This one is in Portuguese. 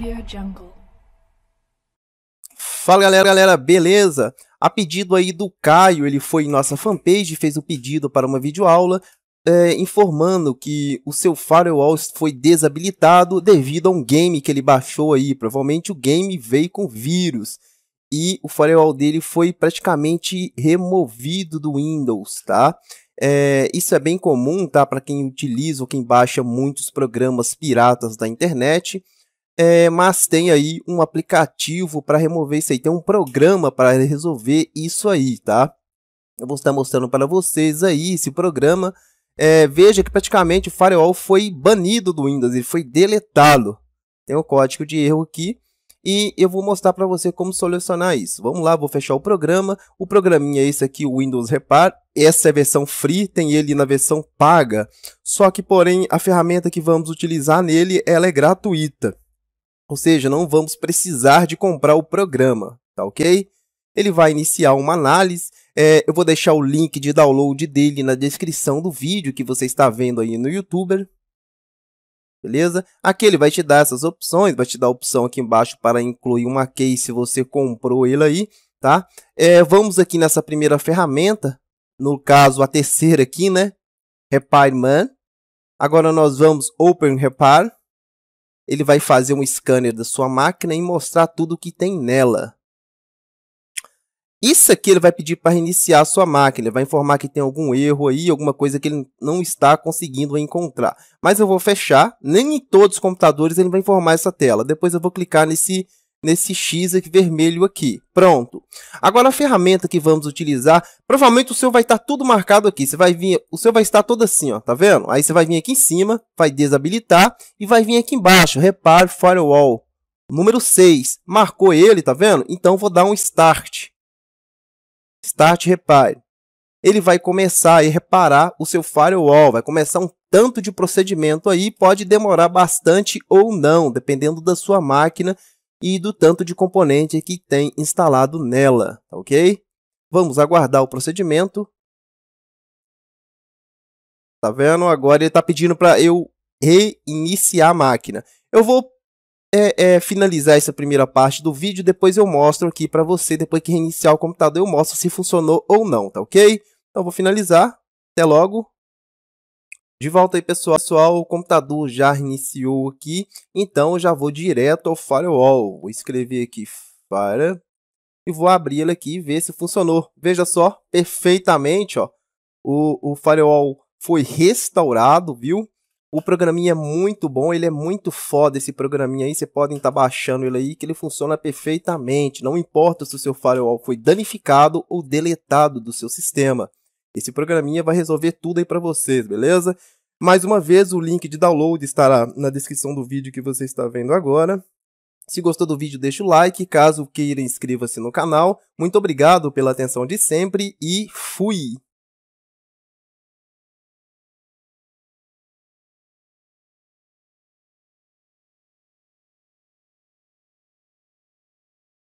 Audio Jungle. Fala galera, galera, beleza? A pedido aí do Caio, ele foi em nossa fanpage, e fez o pedido para uma videoaula é, informando que o seu firewall foi desabilitado devido a um game que ele baixou aí. Provavelmente o game veio com vírus e o firewall dele foi praticamente removido do Windows, tá? É, isso é bem comum, tá? Para quem utiliza ou quem baixa muitos programas piratas da internet. É, mas tem aí um aplicativo para remover isso aí, tem um programa para resolver isso aí, tá? Eu vou estar mostrando para vocês aí esse programa. É, veja que praticamente o firewall foi banido do Windows, ele foi deletado. Tem um código de erro aqui e eu vou mostrar para você como solucionar isso. Vamos lá, vou fechar o programa. O programinha é esse aqui, o Windows Repar. Essa é a versão free, tem ele na versão paga. Só que, porém, a ferramenta que vamos utilizar nele ela é gratuita. Ou seja, não vamos precisar de comprar o programa, tá ok? Ele vai iniciar uma análise. É, eu vou deixar o link de download dele na descrição do vídeo que você está vendo aí no YouTube. Beleza? Aqui ele vai te dar essas opções, vai te dar a opção aqui embaixo para incluir uma case se você comprou ele aí, tá? É, vamos aqui nessa primeira ferramenta, no caso a terceira aqui, né? Repair Man. Agora nós vamos Open Repair ele vai fazer um scanner da sua máquina e mostrar tudo o que tem nela. Isso aqui ele vai pedir para reiniciar a sua máquina, ele vai informar que tem algum erro aí, alguma coisa que ele não está conseguindo encontrar. Mas eu vou fechar, nem em todos os computadores ele vai informar essa tela. Depois eu vou clicar nesse nesse X aqui, vermelho aqui. Pronto. Agora a ferramenta que vamos utilizar, provavelmente o seu vai estar tudo marcado aqui. Você vai vir, o seu vai estar todo assim, ó, tá vendo? Aí você vai vir aqui em cima, vai desabilitar e vai vir aqui embaixo, repare firewall. Número 6, marcou ele, tá vendo? Então vou dar um start. Start, repare. Ele vai começar a reparar o seu firewall, vai começar um tanto de procedimento aí, pode demorar bastante ou não, dependendo da sua máquina e do tanto de componente que tem instalado nela, tá ok? Vamos aguardar o procedimento. Tá vendo? Agora ele está pedindo para eu reiniciar a máquina. Eu vou é, é, finalizar essa primeira parte do vídeo, depois eu mostro aqui para você, depois que reiniciar o computador, eu mostro se funcionou ou não, tá ok? Então, vou finalizar. Até logo. De volta aí pessoal, o computador já iniciou aqui, então eu já vou direto ao firewall, vou escrever aqui para e vou abrir ele aqui e ver se funcionou. Veja só, perfeitamente, ó, o, o firewall foi restaurado, viu? O programinha é muito bom, ele é muito foda esse programinha aí, vocês podem estar tá baixando ele aí que ele funciona perfeitamente, não importa se o seu firewall foi danificado ou deletado do seu sistema. Esse programinha vai resolver tudo aí para vocês, beleza? Mais uma vez, o link de download estará na descrição do vídeo que você está vendo agora. Se gostou do vídeo, deixa o like. Caso queira, inscreva-se no canal. Muito obrigado pela atenção de sempre e fui!